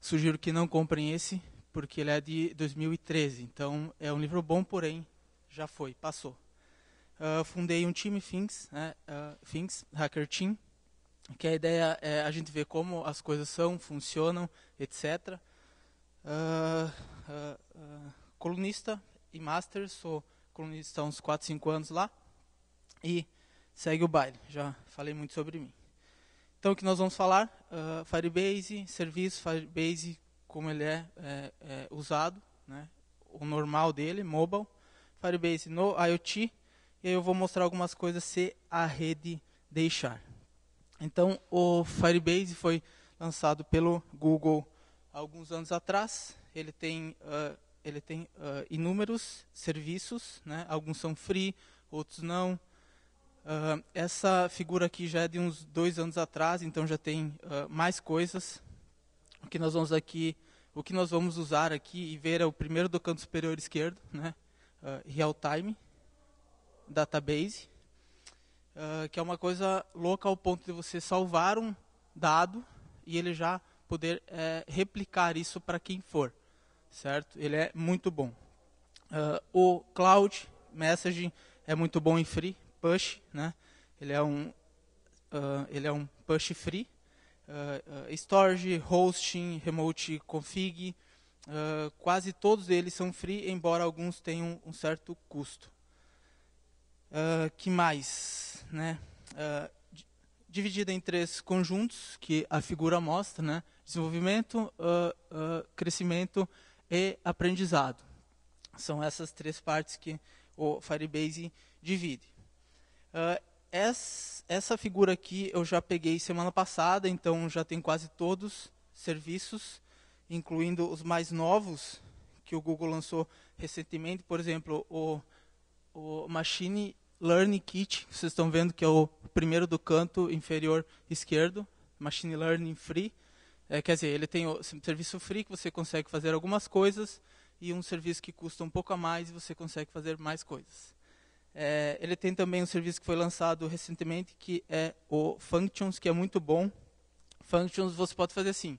Sugiro que não comprem esse, porque ele é de 2013. Então, é um livro bom, porém, já foi, passou. Uh, fundei um time Finks né, uh, Hacker Team, que a ideia é a gente ver como as coisas são, funcionam, etc. Uh, ah, colunista e master, sou colunista há uns 4, 5 anos lá. E segue o baile, já falei muito sobre mim. Então, o que nós vamos falar? Uh, Firebase, serviço Firebase, como ele é, é, é usado, né? o normal dele, mobile. Firebase no IoT. E aí eu vou mostrar algumas coisas se a rede deixar. Então, o Firebase foi lançado pelo Google há alguns anos atrás. Ele tem, uh, ele tem uh, inúmeros serviços, né? alguns são free, outros não. Ah, essa figura aqui já é de uns dois anos atrás, então já tem uh, mais coisas. O que nós vamos aqui, o que nós vamos usar aqui e ver é o primeiro do canto superior esquerdo, né? Uh, real time database, que é uma coisa louca ao ponto de você salvar um dado e ele já poder é, replicar isso para quem for, certo? Ele é muito bom. o cloud messaging é muito bom em free, push, né? Ele é um, uh, ele é um push free. Uh, storage, hosting, remote config, uh, quase todos eles são free, embora alguns tenham um certo custo. Uh, que mais? Né? Uh, dividida em três conjuntos que a figura mostra, né? desenvolvimento, crescimento e aprendizado. São essas três partes que o Firebase divide. Uh, ah, essa, essa figura aqui eu já peguei semana passada, então já tem quase todos serviços, incluindo os mais novos que o Google lançou recentemente, por exemplo, o, o Machine Learning Kit, vocês estão vendo que é o primeiro do canto inferior esquerdo, Machine Learning Free. É, quer dizer, ele tem o serviço free que você consegue fazer algumas coisas e um serviço que custa um pouco a mais e você consegue fazer mais coisas. É, ele tem também um serviço que foi lançado recentemente, que é o Functions, que é muito bom. Functions você pode fazer assim.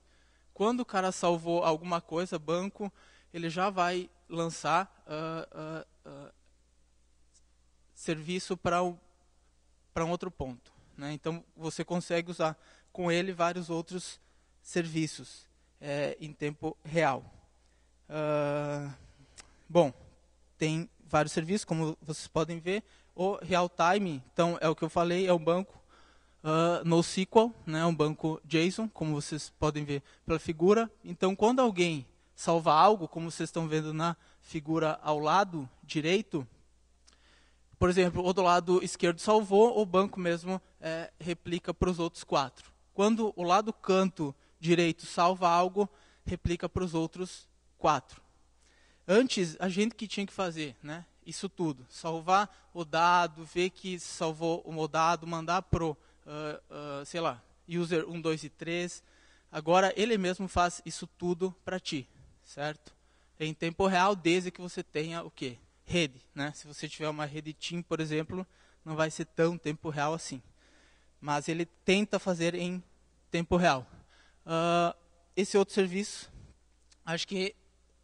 Quando o cara salvou alguma coisa, banco, ele já vai lançar uh, uh, uh, serviço para um outro ponto. Né? Então, você consegue usar com ele vários outros serviços é, em tempo real. bom, tem vários serviços, como vocês podem ver. O real time, então é o que eu falei, é um banco uh, NoSQL, né, um banco JSON, como vocês podem ver pela figura. Então, quando alguém salva algo, como vocês estão vendo na figura ao lado direito, por exemplo, o do lado esquerdo salvou, o banco mesmo é, replica para os outros quatro. Quando o lado canto direito salva algo, replica para os outros quatro. Antes, a gente que tinha que fazer, né? Isso tudo. Salvar o dado, ver que salvou o dado, mandar pro, uh, uh, sei lá, user 1, 2 e 3. Agora, ele mesmo faz isso tudo para ti, certo? Em tempo real, desde que você tenha o quê? Rede, né? Se você tiver uma rede Team, por exemplo, não vai ser tão tempo real assim. Mas ele tenta fazer em tempo real. Uh, esse outro serviço, acho que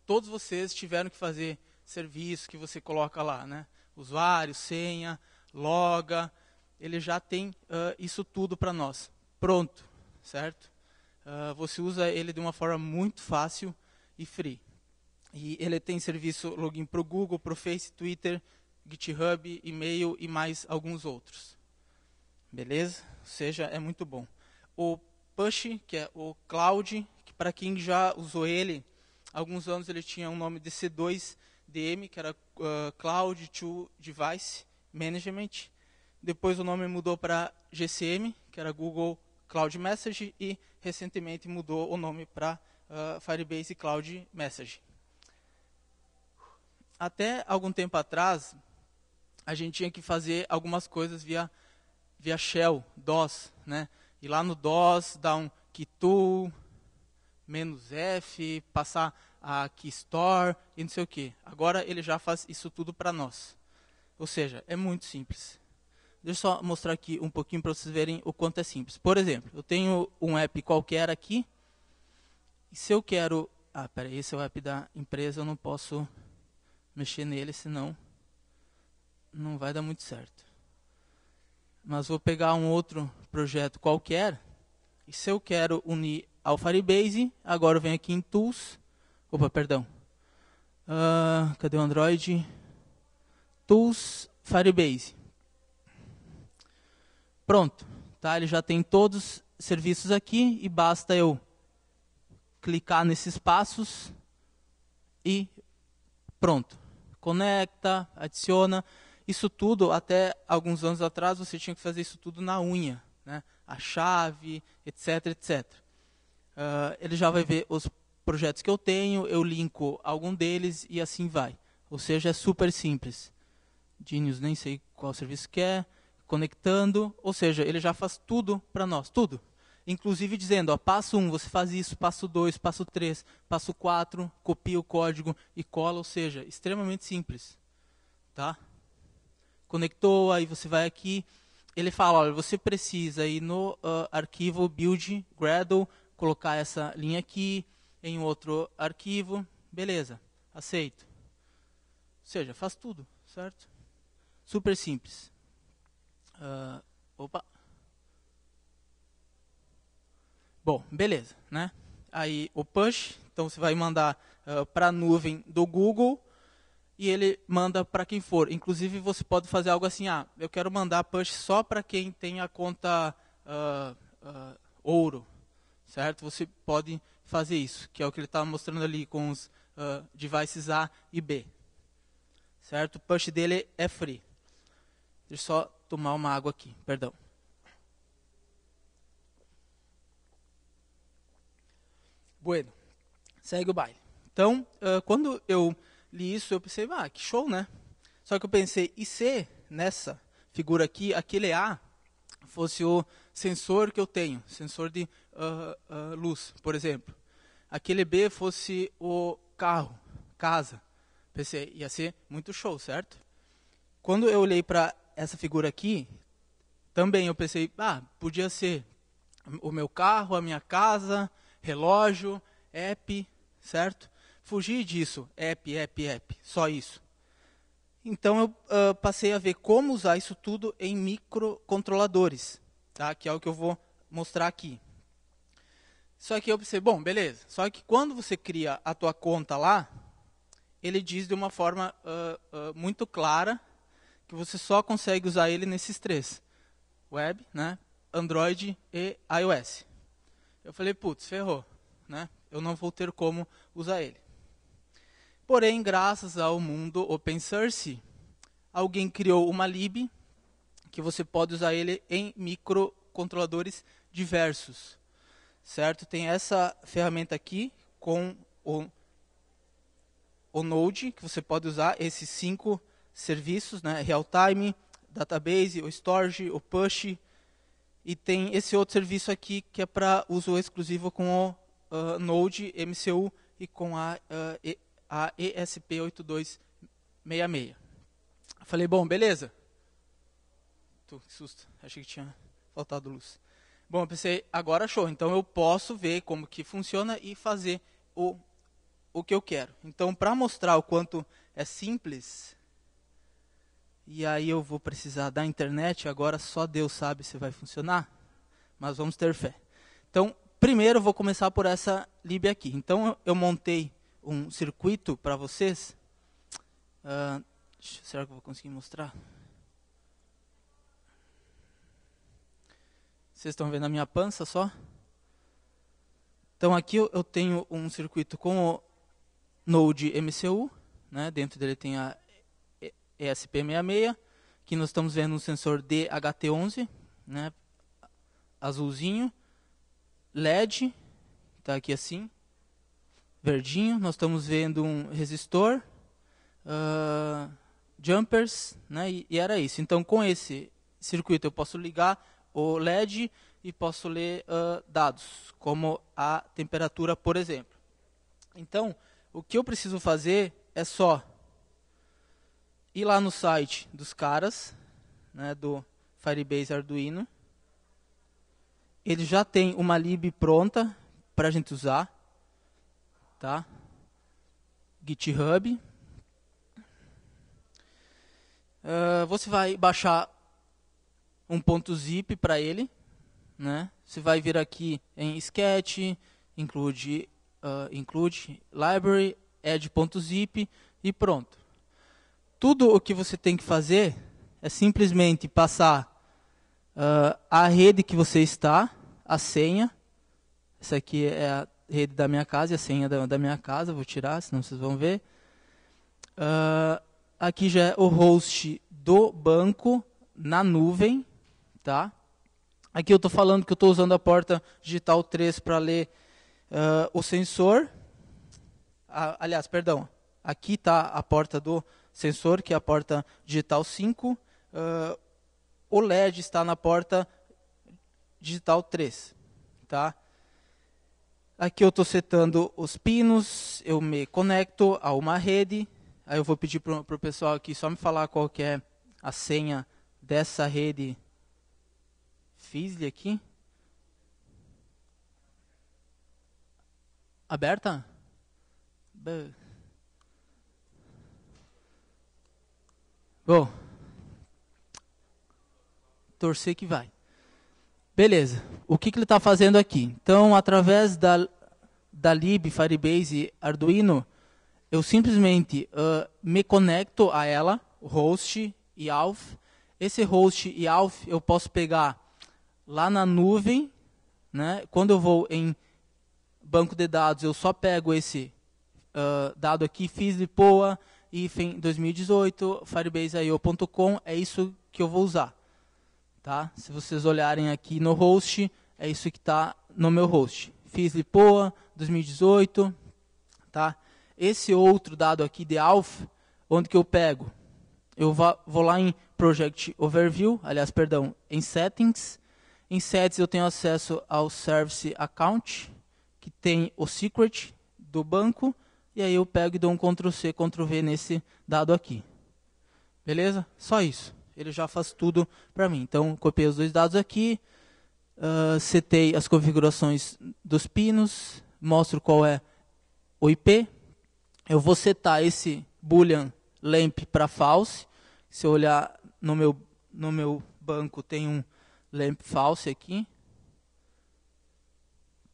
todos vocês tiveram que fazer serviço que você coloca lá, né? Usuário, senha, loga, ele já tem uh, isso tudo para nós. Pronto, certo? Uh, você usa ele de uma forma muito fácil e free. E ele tem serviço login para o Google, para o Face, Twitter, GitHub, e-mail e mais alguns outros. Beleza? Ou seja, é muito bom. O Push, que é o Cloud, que para quem já usou ele, alguns anos ele tinha um nome de C2DM, que era uh, Cloud to Device Management. Depois o nome mudou para GCM, que era Google Cloud Message, e recentemente mudou o nome para uh, ah, Firebase Cloud Message. Até algum tempo atrás, a gente tinha que fazer algumas coisas via, via shell, DOS, né? Ir lá no DOS, dar um key tool, menos F, passar a key store e não sei o que. Agora ele já faz isso tudo para nós. Ou seja, é muito simples. Deixa eu só mostrar aqui um pouquinho para vocês verem o quanto é simples. Por exemplo, eu tenho um app qualquer aqui. E se eu quero... Ah, peraí, esse é o app da empresa, eu não posso mexer nele, senão não vai dar muito certo. Mas vou pegar um outro projeto qualquer. E se eu quero unir ao Firebase. Agora eu venho aqui em Tools. Opa, perdão. Uh, cadê o Android? Tools, Firebase. Pronto. Tá? Ele já tem todos os serviços aqui e basta eu clicar nesses passos e pronto. Conecta, adiciona. Isso tudo, até alguns anos atrás, você tinha que fazer isso tudo na unha. Né? A chave, etc, etc uh, ele já vai ver os projetos que eu tenho, eu linko algum deles e assim vai. Ou seja, é super simples. Genius nem sei qual serviço que é, conectando, ou seja, ele já faz tudo para nós, tudo. Inclusive dizendo, ó, passo 1, um, você faz isso, passo 2, passo 3, passo 4, copia o código e cola, ou seja, extremamente simples. Tá? Conectou, aí você vai aqui, ele fala, olha, você precisa ir no uh, arquivo build gradle colocar essa linha aqui em outro arquivo. Beleza, aceito. Ou seja, faz tudo, certo? Super simples. Uh, opa. Bom, beleza, né? Aí o push, então você vai mandar uh, ah, para a nuvem do Google e ele manda para quem for. Inclusive você pode fazer algo assim, ah, eu quero mandar push só para quem tem a conta uh, ouro, certo? Você pode fazer isso, que é o que ele estava tá mostrando ali com os uh, devices A e B, certo? O push dele é free. Deixa eu só tomar uma água aqui, perdão. Bueno, segue o baile. Então, uh, quando eu li isso, eu pensei, ah, que show, né? Só que eu pensei, e se nessa figura aqui, aquele A fosse o sensor que eu tenho, sensor de uh, uh, luz, por exemplo. Aquele B fosse o carro, casa, pensei, ia ser muito show, certo? Quando eu olhei para essa figura aqui, também eu pensei, ah, podia ser o meu carro, a minha casa, relógio, app, certo? Fugir disso, app, app, app, só isso. Então eu uh, passei a ver como usar isso tudo em microcontroladores tá? que é o que eu vou mostrar aqui. Só que eu pensei, bom, beleza. Só que quando você cria a tua conta lá, ele diz de uma forma uh, uh, muito clara que você só consegue usar ele nesses três: web, né, Android e iOS. Eu falei, putz, ferrou, né? Eu não vou ter como usar ele. Porém, graças ao mundo open source, alguém criou uma lib que você pode usar ele em microcontroladores diversos. Certo? Tem essa ferramenta aqui com o, o Node, que você pode usar esses cinco serviços, né? Real-time, Database, o Storage, o Push, e tem esse outro serviço aqui que é para uso exclusivo com o uh, Node MCU e com a, uh, e, a ESP8266. Falei, bom, beleza. Tu, que susto. Achei que tinha faltado luz. Bom, eu pensei, agora show. Então eu posso ver como que funciona e fazer o, o que eu quero. Então, para mostrar o quanto é simples, e aí eu vou precisar da internet, agora só Deus sabe se vai funcionar, mas vamos ter fé. Então, primeiro eu vou começar por essa lib aqui. Então, eu montei um circuito para vocês. Uh, será que eu vou conseguir mostrar? Vocês estão vendo a minha pança só? Então aqui eu tenho um circuito com o Node MCU, né? dentro dele tem a ESP66, que nós estamos vendo um sensor DHT11, né? azulzinho, LED, está aqui assim, verdinho, nós estamos vendo um resistor, uh, jumpers, né? E, e, era isso. Então, com esse circuito eu posso ligar o LED e posso ler uh, dados, como a temperatura, por exemplo. Então, o que eu preciso fazer é só ir lá no site dos caras, né, do Firebase Arduino. Ele já tem uma lib pronta para a gente usar. Tá? GitHub. Uh, você vai baixar um ponto zip para ele. Né? Você vai vir aqui em Sketch, include, uh, include library, add.zip e pronto. Tudo o que você tem que fazer é simplesmente passar uh, a rede que você está, a senha. Essa aqui é a rede da minha casa e a senha da, da minha casa. Vou tirar, senão vocês vão ver. Uh, aqui já é o host do banco na nuvem. Tá? Aqui eu estou falando que eu estou usando a porta digital 3 para ler uh, o sensor. Ah, aliás, perdão. Aqui está a porta do sensor, que é a porta digital 5. Uh, o LED está na porta digital 3. Tá? Aqui eu estou setando os pinos, eu me conecto a uma rede. Aí eu vou pedir para o pessoal aqui só me falar qual é a senha dessa rede fiz ele aqui. Aberta? Bom. Torcer que vai. Beleza. O que, que ele está fazendo aqui? Então, através da, da lib, Firebase, Arduino, eu simplesmente uh, me conecto a ela, host e alf. Esse host e alf eu posso pegar lá na nuvem, né? quando eu vou em banco de dados, eu só pego esse uh, dado aqui, FISLIPOA, IFEM 2018, firebase.io.com, é isso que eu vou usar. Tá? Se vocês olharem aqui no host, é isso que está no meu host. FISLIPOA 2018, tá? Esse outro dado aqui de ALF, onde que eu pego? Eu vou lá em Project Overview, aliás, perdão, em Settings, em sets eu tenho acesso ao Service Account, que tem o secret do banco, e aí eu pego e dou um Ctrl C, Ctrl V nesse dado aqui. Beleza? Só isso. Ele já faz tudo para mim. Então, copiei os dois dados aqui, uh, setei as configurações dos pinos, mostro qual é o IP. Eu vou setar esse boolean lamp para false. Se eu olhar no meu, no meu banco, tem um lamp false aqui.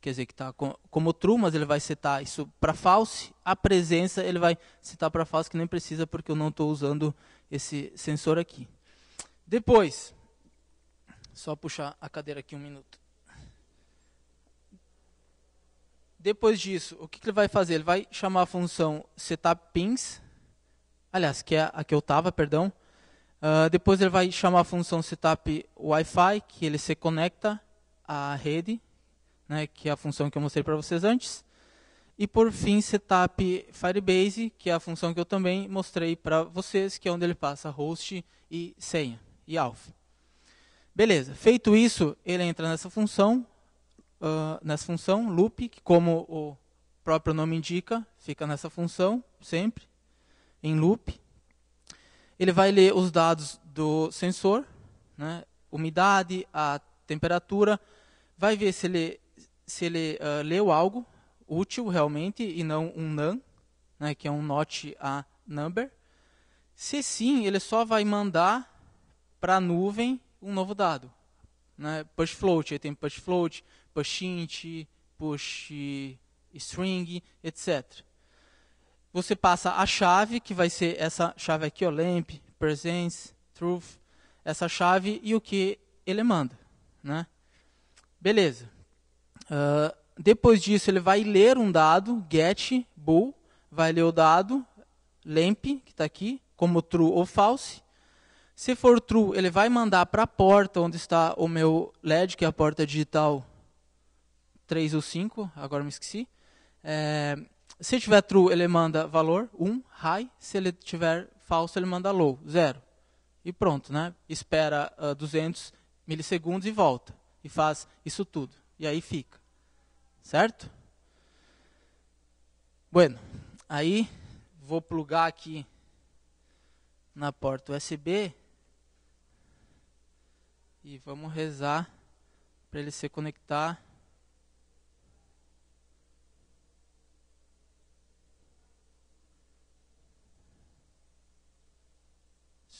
Quer dizer, que está com, como true, mas ele vai setar isso para false. A presença ele vai setar para false, que nem precisa, porque eu não estou usando esse sensor aqui. Depois, só puxar a cadeira aqui um minuto. Depois disso, o que, que ele vai fazer? Ele vai chamar a função setup pins, aliás, que é a que eu estava, perdão, Uh, depois ele vai chamar a função setup Wi-Fi, que ele se conecta à rede, né, que é a função que eu mostrei para vocês antes. E por fim, setup Firebase, que é a função que eu também mostrei para vocês, que é onde ele passa host e senha, e alf. Beleza, feito isso, ele entra nessa função, uh, nessa função loop, que como o próprio nome indica, fica nessa função sempre, em loop ele vai ler os dados do sensor, né, umidade, a temperatura, vai ver se ele, se ele uh, leu algo útil realmente e não um NaN, né, que é um not a number. Se sim, ele só vai mandar para a nuvem um novo dado. Né? Push float, aí tem push float, push int, push string, etc você passa a chave, que vai ser essa chave aqui, ó, lamp, presence, truth, essa chave e o que ele manda. Né? Beleza. Uh, depois disso, ele vai ler um dado, get, bool, vai ler o dado, lamp, que está aqui, como true ou false. Se for true, ele vai mandar para a porta onde está o meu LED, que é a porta digital 3 ou 5, agora me esqueci. É, se tiver true, ele manda valor 1, um, high. Se ele tiver falso, ele manda low, 0. E pronto, né? Espera uh, ah, 200 milissegundos e volta. E faz isso tudo. E aí fica. Certo? Bueno, aí vou plugar aqui na porta USB e vamos rezar para ele se conectar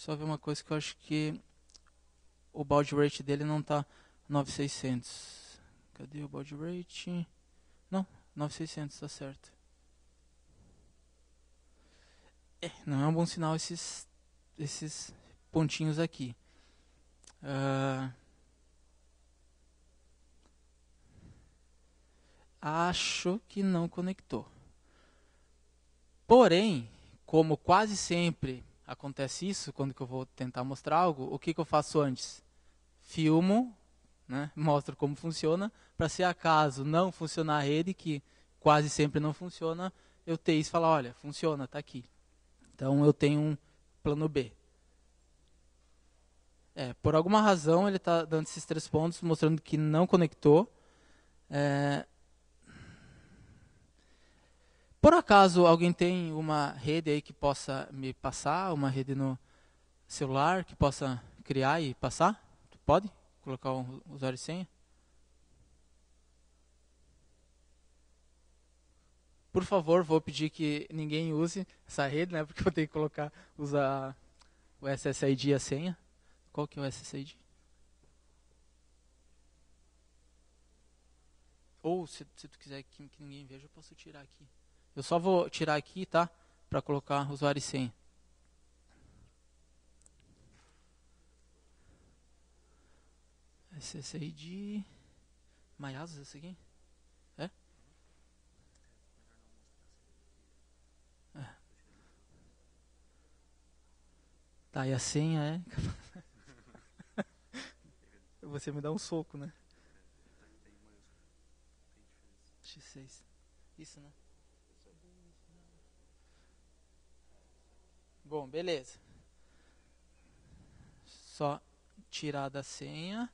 só ver uma coisa que eu acho que o baud rate dele não tá 9600. Cadê o baud rate? Não, 9600, tá certo. É, não é um bom sinal esses, esses pontinhos aqui. Uh, acho que não conectou. Porém, como quase sempre acontece isso, quando que eu vou tentar mostrar algo, o que, que eu faço antes? Filmo, né, mostro como funciona, para se acaso não funcionar a rede, que quase sempre não funciona, eu ter isso e falar, olha, funciona, está aqui. Então eu tenho um plano B. É, por alguma razão ele está dando esses três pontos, mostrando que não conectou. É, por acaso alguém tem uma rede aí que possa me passar, uma rede no celular que possa criar e passar? Tu pode colocar o usuário e senha? Por favor, vou pedir que ninguém use essa rede, né? Porque eu tenho que colocar usar o SSID e a senha. Qual que é o SSID? Ou se, se tu quiser que, que ninguém veja, eu posso tirar aqui. Eu só vou tirar aqui, tá? Para colocar usuário e senha. SSID. Maiasos, esse aqui? É? é? Tá, e a senha é. Você me dá um soco, né? X6. Isso, né? Bom, beleza. Só tirar da senha.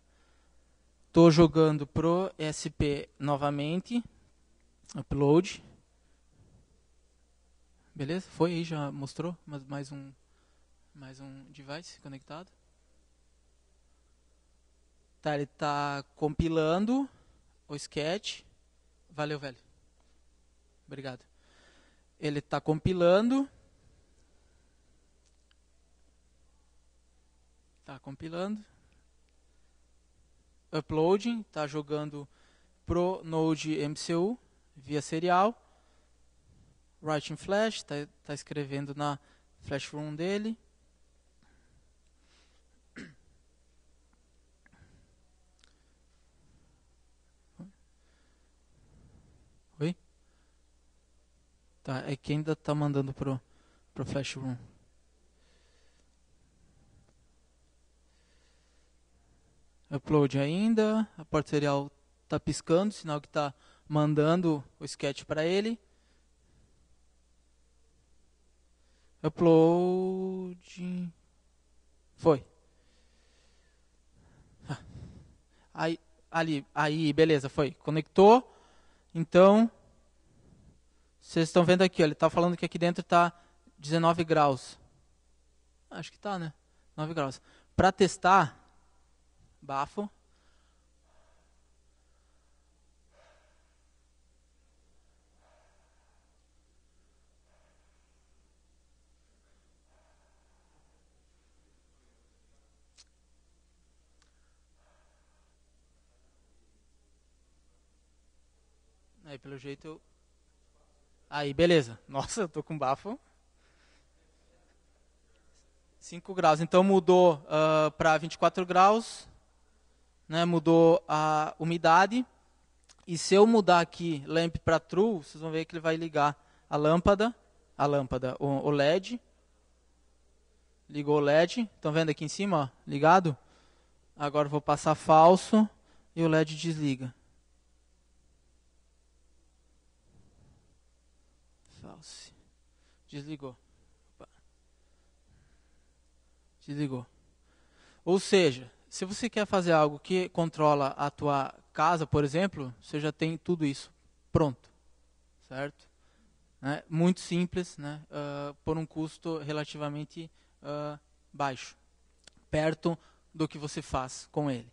Estou jogando pro SP novamente. Upload. Beleza? Foi aí, já mostrou mais, mais um mais um device conectado. Tá, ele tá compilando o sketch. Valeu, velho. Obrigado. Ele está compilando está compilando. Uploading, está jogando pro Node MCU via serial. Writing Flash, está tá escrevendo na Flash Room dele. Oi? Tá, é que ainda está mandando pro, pro Flash Room. upload ainda, a porta serial está piscando, sinal que está mandando o sketch para ele. Upload. Foi. Ah. Aí, ali, aí, beleza, foi. Conectou. Então, vocês estão vendo aqui, ó, ele está falando que aqui dentro está 19 graus. Acho que está, né? 9 graus. Para testar, bafo. Aí, pelo jeito, Aí, beleza. Nossa, eu tô com bafo. 5 graus. Então, mudou uh, para 24 graus né, mudou a umidade. E se eu mudar aqui lamp para true, vocês vão ver que ele vai ligar a lâmpada, a lâmpada, o, o LED. Ligou o LED, estão vendo aqui em cima, ó, ligado? Agora vou passar falso e o LED desliga. falso Desligou. Desligou. Ou seja, se você quer fazer algo que controla a tua casa, por exemplo, você já tem tudo isso pronto, certo? Né? Muito simples, né? Uh, por um custo relativamente uh, baixo, perto do que você faz com ele.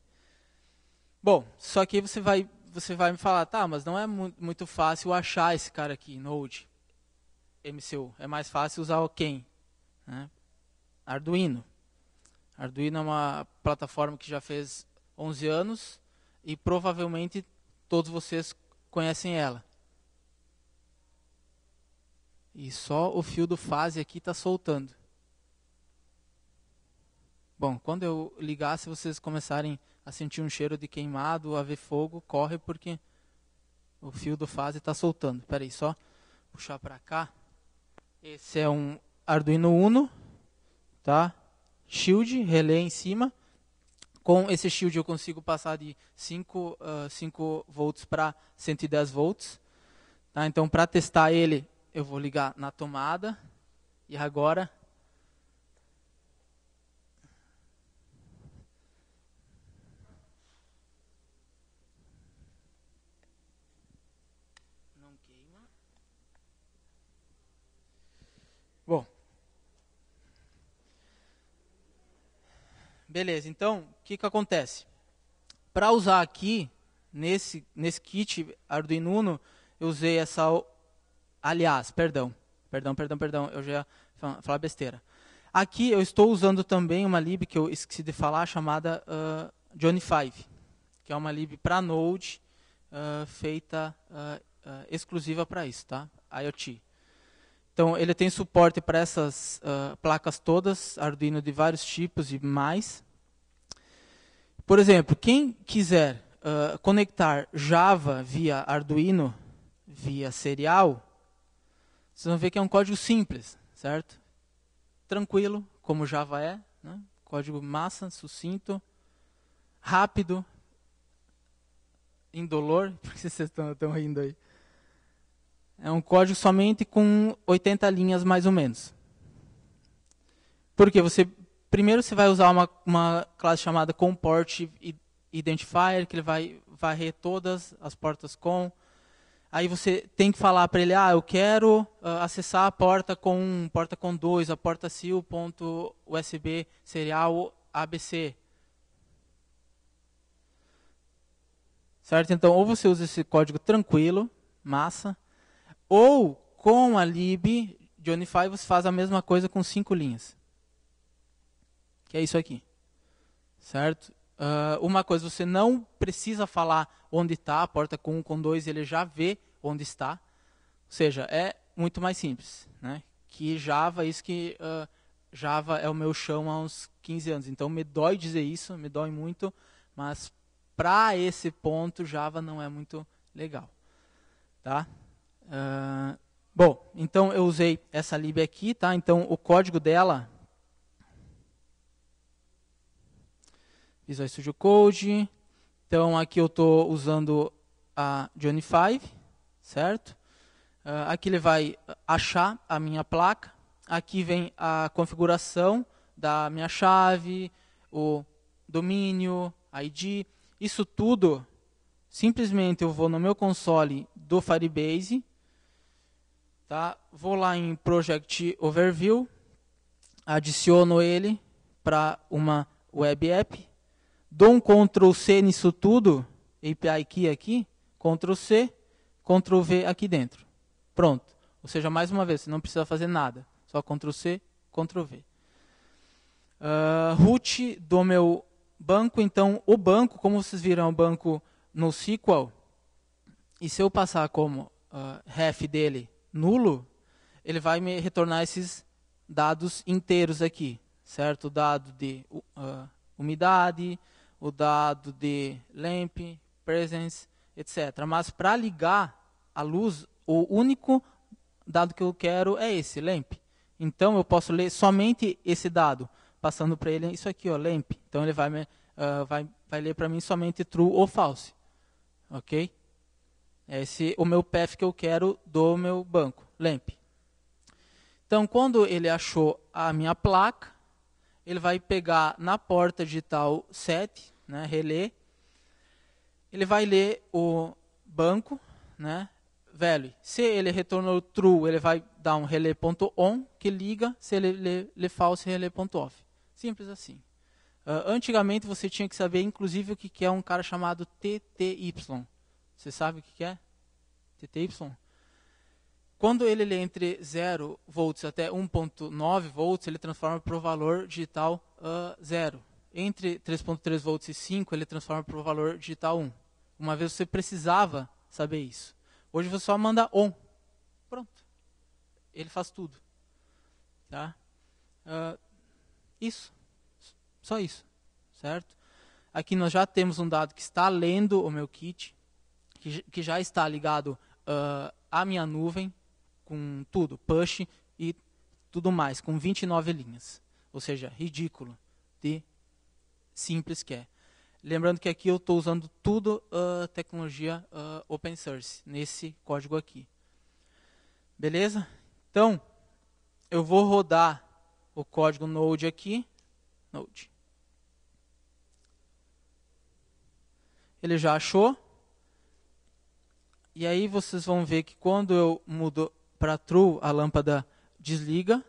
Bom, só que você vai você vai me falar, tá, mas não é mu muito fácil achar esse cara aqui, Node, MCU. É mais fácil usar o Ken, né? Arduino. Arduino é uma plataforma que já fez 11 anos e provavelmente todos vocês conhecem ela. E só o fio do fase aqui está soltando. Bom, quando eu ligar, se vocês começarem a sentir um cheiro de queimado, a ver fogo, corre porque o fio do fase está soltando. Espera aí, só puxar para cá. Esse é um Arduino Uno, tá? shield, relé em cima. Com esse shield eu consigo passar de 5, uh, 5 volts para 110 volts. Tá? Então, para testar ele, eu vou ligar na tomada. E agora Beleza, então, o que, que acontece? Para usar aqui, nesse, nesse kit Arduino Uno, eu usei essa... Aliás, perdão, perdão, perdão, perdão, eu já ia falar besteira. Aqui eu estou usando também uma lib que eu esqueci de falar, chamada uh, Johnny 5, que é uma lib para Node, uh, feita uh, uh, exclusiva para isso, tá? IoT. Então, ele tem suporte para essas placas todas, Arduino de vários tipos e mais. Por exemplo, quem quiser uh, conectar Java via Arduino, via serial, vocês vão ver que é um código simples, certo? Tranquilo, como Java é, né? código massa, sucinto, rápido, indolor. Por que vocês estão, estão rindo aí? É um código somente com 80 linhas, mais ou menos. Porque você primeiro você vai usar uma, uma classe chamada comport identifier, que ele vai varrer todas as portas com. Aí você tem que falar para ele, ah, eu quero uh, acessar a porta com 1, porta com 2, a porta sil.usb serial ABC. Certo? Então, ou você usa esse código tranquilo, massa, ou com a lib de Unify você faz a mesma coisa com cinco linhas que é isso aqui. Certo? Uh, uma coisa, você não precisa falar onde está, a porta com um, com dois, ele já vê onde está. Ou seja, é muito mais simples. Né? Que Java, isso que uh, Java é o meu chão há uns 15 anos. Então me dói dizer isso, me dói muito, mas para esse ponto Java não é muito legal. Tá? Uh, bom, então eu usei essa lib aqui, tá? Então o código dela Visual é Studio Code. Então aqui eu estou usando a Johnny 5, certo? Ah, aqui ele vai achar a minha placa. Aqui vem a configuração da minha chave, o domínio, ID. Isso tudo, simplesmente eu vou no meu console do Firebase, tá? vou lá em Project Overview, adiciono ele para uma web app dou um Ctrl C nisso tudo, API key aqui, Ctrl C, Ctrl V aqui dentro. Pronto. Ou seja, mais uma vez, você não precisa fazer nada. Só Ctrl C, Ctrl V. Uh, root do meu banco, então o banco, como vocês viram, é um banco no SQL. E se eu passar como uh, ref dele nulo, ele vai me retornar esses dados inteiros aqui, certo? O dado de uh, umidade, o dado de lamp, presence, etc. Mas para ligar a luz, o único dado que eu quero é esse, lamp. Então eu posso ler somente esse dado, passando para ele é isso aqui, ó, lamp. Então ele vai, me, uh, vai, vai ler para mim somente true ou false. Ok? Esse é o meu path que eu quero do meu banco, lamp. Então quando ele achou a minha placa, ele vai pegar na porta digital 7, né, relé, ele vai ler o banco, né, value. Se ele retornou true, ele vai dar um relay.on que liga, se ele lê, false, relay.off. Simples assim. Uh, antigamente você tinha que saber, inclusive, o que, que é um cara chamado TTY. Você sabe o que, que é? TTY? Quando ele lê entre 0 volts até 1.9 volts, ele transforma para o valor digital uh, ah, 0. Entre 3.3 volts e 5, ele transforma para o valor digital 1. Uma vez você precisava saber isso. Hoje você só manda on. Pronto. Ele faz tudo. Tá? Uh, isso. Só isso. Certo? Aqui nós já temos um dado que está lendo o meu kit, que, que já está ligado uh, à minha nuvem, com tudo, push e tudo mais, com 29 linhas. Ou seja, ridículo de simples que é. Lembrando que aqui eu estou usando tudo uh, tecnologia uh, open source, nesse código aqui. Beleza? Então, eu vou rodar o código Node aqui. Node. Ele já achou. E aí vocês vão ver que quando eu mudo para true, a lâmpada desliga.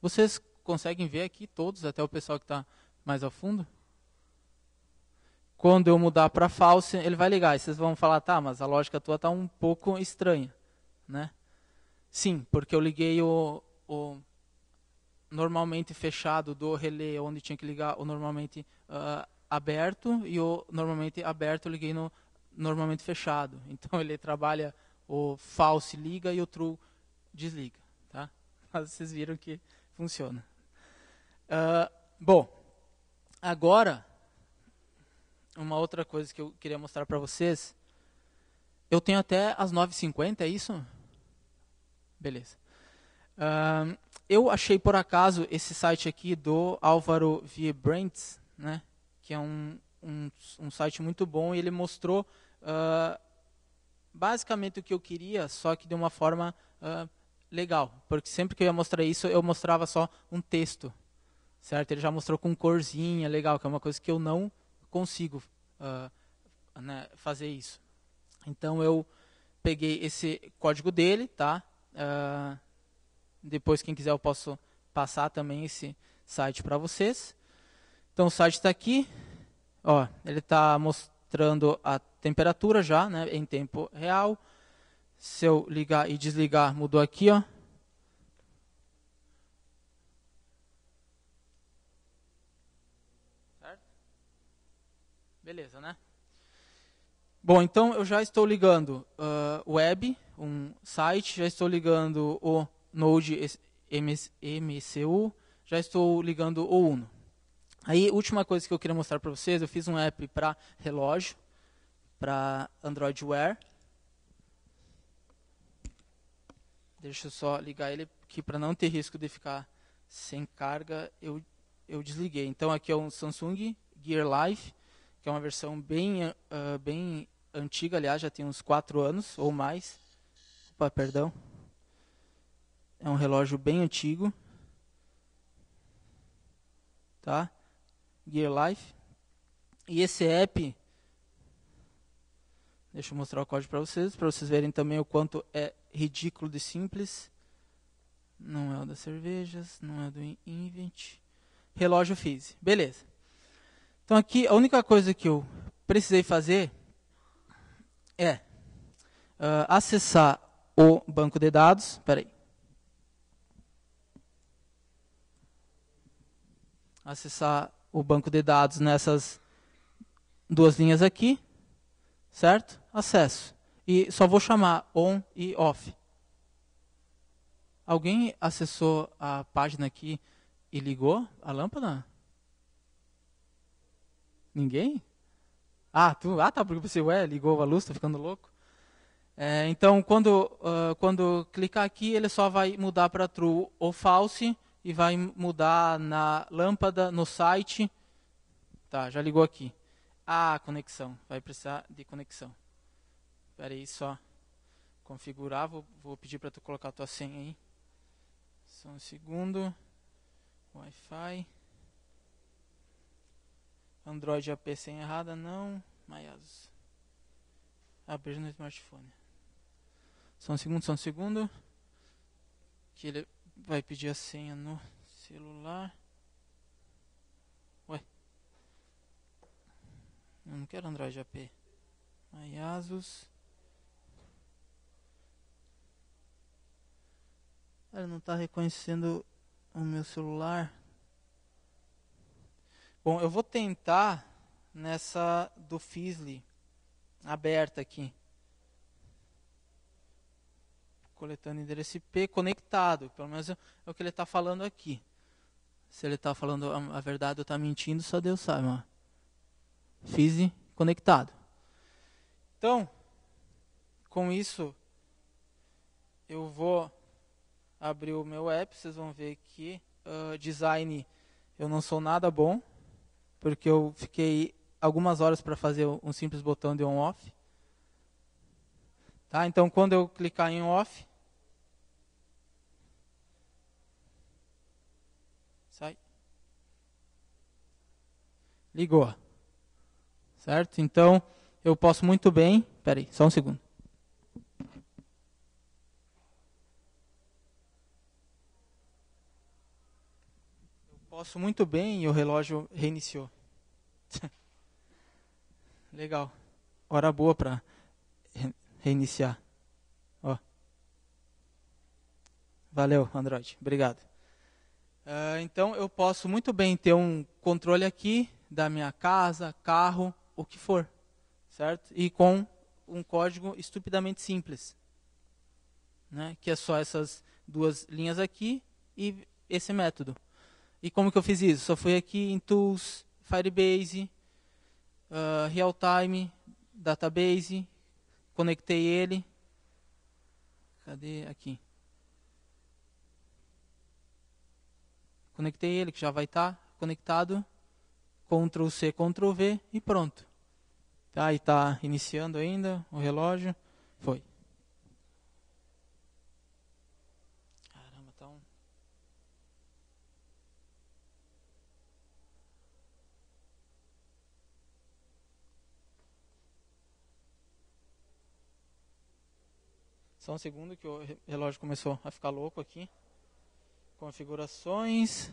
Vocês conseguem ver aqui todos, até o pessoal que está mais ao fundo? Quando eu mudar para false, ele vai ligar. E vocês vão falar, tá, mas a lógica tua está um pouco estranha. Né? Sim, porque eu liguei o, o normalmente fechado do relé, onde tinha que ligar o normalmente uh, aberto, e o normalmente aberto eu liguei no normalmente fechado. Então ele trabalha o false liga e o true desliga. Tá? Mas vocês viram que funciona. Uh, bom, agora, uma outra coisa que eu queria mostrar para vocês. Eu tenho até as 9h50, é isso? Beleza. Uh, eu achei por acaso esse site aqui do Álvaro Viebrands, né? que é um, um, um site muito bom, e ele mostrou uh, basicamente o que eu queria, só que de uma forma uh, legal. Porque sempre que eu ia mostrar isso, eu mostrava só um texto. Certo? Ele já mostrou com corzinha, legal, que é uma coisa que eu não consigo uh, né, fazer isso. Então eu peguei esse código dele, tá? Uh, depois, quem quiser, eu posso passar também esse site para vocês. Então o site está aqui. Ó, ele está mostrando a temperatura já, né, em tempo real. Se eu ligar e desligar, mudou aqui, ó. Certo? Beleza, né? Bom, então eu já estou ligando uh, web, um site, já estou ligando o Node MCU, já estou ligando o Uno. Aí, última coisa que eu queria mostrar para vocês, eu fiz um app para relógio, para Android Wear. Deixa eu só ligar ele aqui para não ter risco de ficar sem carga. Eu, eu desliguei. Então aqui é um Samsung Gear Live, que é uma versão bem, uh, bem antiga, aliás, já tem uns 4 anos ou mais. Opa, perdão. É um relógio bem antigo. Tá? Gear Life. E esse app Deixa eu mostrar o código para vocês, para vocês verem também o quanto é ridículo de simples. Não é o das cervejas, não é o do invent. Relógio fiz, Beleza. Então aqui a única coisa que eu precisei fazer é uh, acessar o banco de dados. Peraí. Acessar o banco de dados nessas duas linhas aqui, certo? acesso. E só vou chamar on e off. Alguém acessou a página aqui e ligou a lâmpada? Ninguém? Ah, tu, ah tá, porque você, ué, ligou a luz, tá ficando louco. É, então, quando, uh, quando clicar aqui, ele só vai mudar para true ou false e vai mudar na lâmpada, no site. Tá, já ligou aqui. Ah, conexão. Vai precisar de conexão. Espera aí só. Configurar, vou, vou pedir para tu colocar a tua senha aí. Só um segundo. Wi-Fi. Android AP sem errada, não. Maias. Abrir no smartphone. Só um segundo, só um segundo. Que ele vai pedir a senha no celular. Ué. Eu não quero Android AP. Maiasus. ele não está reconhecendo o meu celular. Bom, eu vou tentar nessa do Fisley aberta aqui. Coletando endereço IP conectado. Pelo menos é, é o que ele está falando aqui. Se ele está falando a, verdade ou está mentindo, só Deus sabe. Mano. conectado. Então, com isso, eu vou abrir o meu app, vocês vão ver que uh, ah, design eu não sou nada bom, porque eu fiquei algumas horas para fazer um simples botão de on-off. Tá? Então, quando eu clicar em off, sai, ligou, certo? Então, eu posso muito bem, peraí, só um segundo. Posso muito bem e o relógio reiniciou. Legal. Hora boa para reiniciar. Ó. Valeu, Android. Obrigado. Uh, então, eu posso muito bem ter um controle aqui da minha casa, carro, o que for. Certo? E com um código estupidamente simples. Né? Que é só essas duas linhas aqui e esse método. E como que eu fiz isso? Só fui aqui em Tools, Firebase, uh, ah, Realtime, Database, conectei ele. Cadê? Aqui. Conectei ele, que já vai estar tá conectado. Ctrl C, Ctrl V e pronto. Tá, e tá iniciando ainda o relógio. Foi. Só um segundo que o relógio começou a ficar louco aqui. Configurações.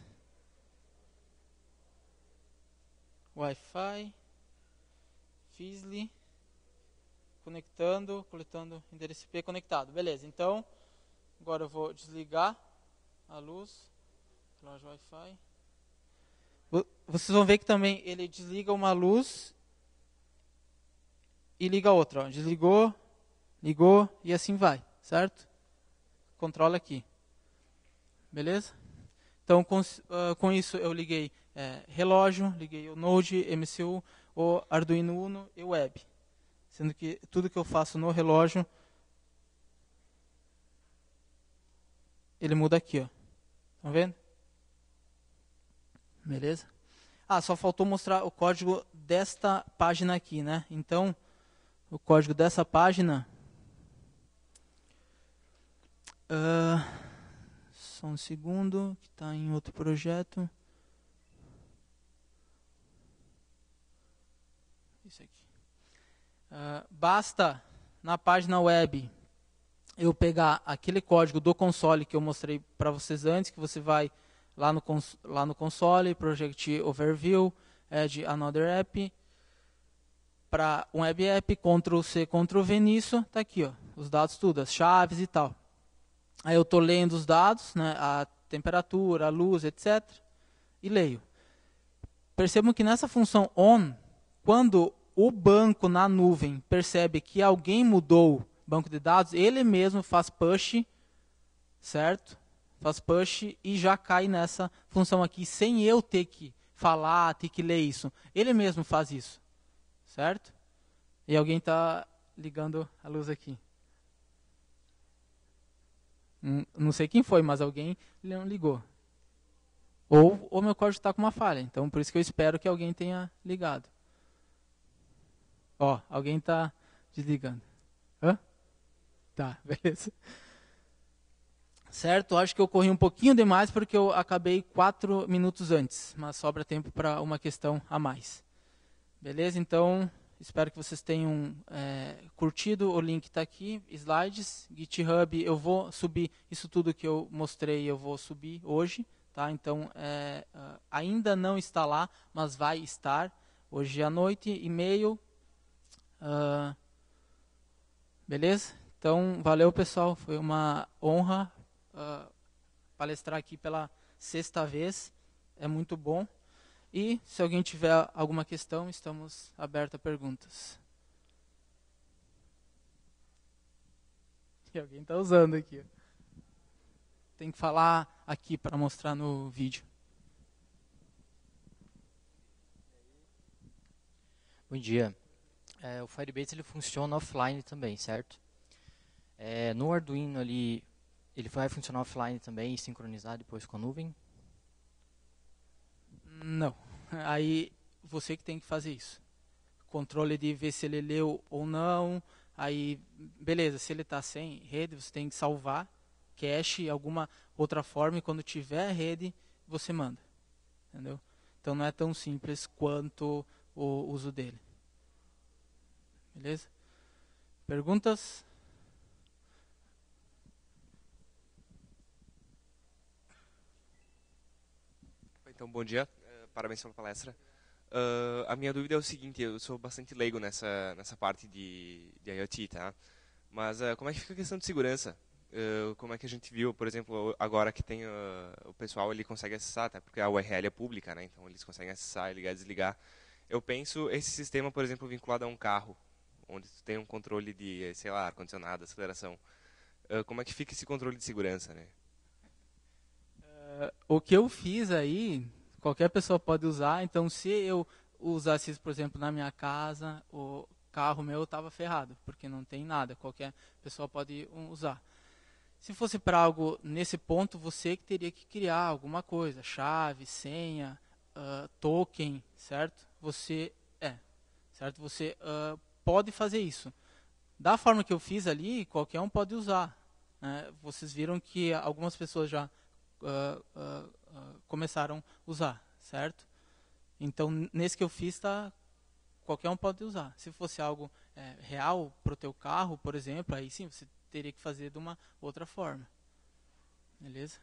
Wi-Fi. Fizzly. Conectando, coletando endereço IP conectado. Beleza, então agora eu vou desligar a luz. Relógio Wi-Fi. Vocês vão ver que também ele desliga uma luz e liga outra. Ó. Desligou, ligou e assim vai, certo? Controla aqui. Beleza? Então, com, uh, com isso, eu liguei é, relógio, liguei o Node, MCU, o Arduino Uno e o Web. Sendo que tudo que eu faço no relógio, ele muda aqui. Estão vendo? Beleza? Ah, só faltou mostrar o código desta página aqui, né? Então, o código dessa página Uh, só um segundo, que está em outro projeto. Isso aqui. Uh, basta na página web eu pegar aquele código do console que eu mostrei para vocês antes, que você vai lá no, cons lá no console, Project Overview, Add Another App, para um web app, Ctrl C, Ctrl V nisso, está aqui, ó, os dados tudo, as chaves e tal. Aí eu estou lendo os dados, né, a temperatura, a luz, etc. E leio. Percebam que nessa função on, quando o banco na nuvem percebe que alguém mudou o banco de dados, ele mesmo faz push, certo? Faz push e já cai nessa função aqui, sem eu ter que falar, ter que ler isso. Ele mesmo faz isso, certo? E alguém está ligando a luz aqui. Não sei quem foi, mas alguém não ligou. Ou o meu código está com uma falha. Então, por isso que eu espero que alguém tenha ligado. Ó, alguém está desligando. Hã? Tá, beleza. Certo, acho que eu corri um pouquinho demais porque eu acabei quatro minutos antes, mas sobra tempo para uma questão a mais. Beleza? Então, Espero que vocês tenham é, curtido. O link está aqui, slides, GitHub. Eu vou subir isso tudo que eu mostrei, eu vou subir hoje. Tá? Então, é, é ainda não está lá, mas vai estar hoje à noite. E-mail. Uh, beleza? Então, valeu pessoal. Foi uma honra uh, palestrar aqui pela sexta vez. É muito bom. E se alguém tiver alguma questão, estamos abertos a perguntas. E alguém está usando aqui. Tem que falar aqui para mostrar no vídeo. Bom dia. É, o Firebase ele funciona offline também, certo? É, no Arduino ali, ele vai funcionar offline também e sincronizar depois com a nuvem? Não. Aí você que tem que fazer isso. Controle de ver se ele leu ou não. Aí, beleza, se ele está sem rede, você tem que salvar cache, alguma outra forma, e quando tiver rede, você manda. Entendeu? Então não é tão simples quanto o uso dele. Beleza? Perguntas? Então, bom dia parabéns pela palestra. Uh, a minha dúvida é o seguinte, eu sou bastante leigo nessa nessa parte de, de IoT, tá? Mas uh, como é que fica a questão de segurança? Uh, como é que a gente viu, por exemplo, agora que tem o pessoal ele consegue acessar, tá? Porque a URL é pública, né? Então eles conseguem acessar, ligar, desligar. Eu penso esse sistema, por exemplo, vinculado a um carro, onde tu tem um controle de, sei lá, ar condicionado, aceleração. como é que fica esse controle de segurança, né? o que eu fiz aí qualquer pessoa pode usar. Então, se eu usasse isso, por exemplo, na minha casa, o carro meu estava ferrado, porque não tem nada, qualquer pessoa pode usar. Se fosse para algo nesse ponto, você que teria que criar alguma coisa, chave, senha, uh, token, certo? Você é, certo? Você uh, pode fazer isso. Da forma que eu fiz ali, qualquer um pode usar. Né? Vocês viram que algumas pessoas já uh, uh, começaram a usar, certo? Então, nesse que eu fiz, tá, qualquer um pode usar. Se fosse algo é, real para o teu carro, por exemplo, aí sim você teria que fazer de uma outra forma. Beleza?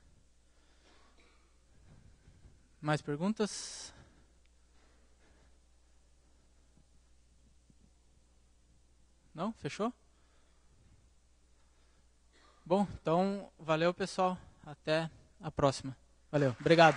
Mais perguntas? Não? Fechou? Bom, então valeu pessoal. Até a próxima. Valeu, obrigado.